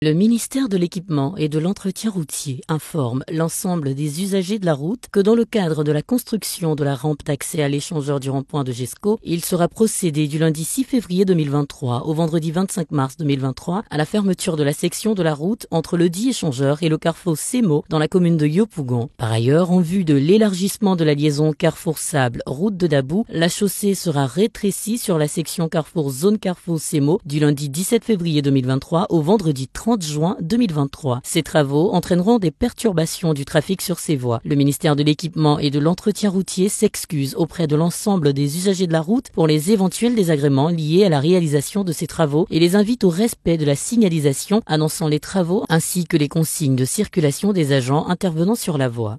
Le ministère de l'Équipement et de l'Entretien routier informe l'ensemble des usagers de la route que dans le cadre de la construction de la rampe d'accès à l'échangeur du rond-point de Gesco, il sera procédé du lundi 6 février 2023 au vendredi 25 mars 2023 à la fermeture de la section de la route entre le dit échangeur et le carrefour Semo dans la commune de Yopougon. Par ailleurs, en vue de l'élargissement de la liaison carrefour Sable route de Dabou, la chaussée sera rétrécie sur la section carrefour zone carrefour Semo du lundi 17 février 2023 au vendredi 30 juin 2023. Ces travaux entraîneront des perturbations du trafic sur ces voies. Le ministère de l'Équipement et de l'Entretien routier s'excuse auprès de l'ensemble des usagers de la route pour les éventuels désagréments liés à la réalisation de ces travaux et les invite au respect de la signalisation annonçant les travaux ainsi que les consignes de circulation des agents intervenant sur la voie.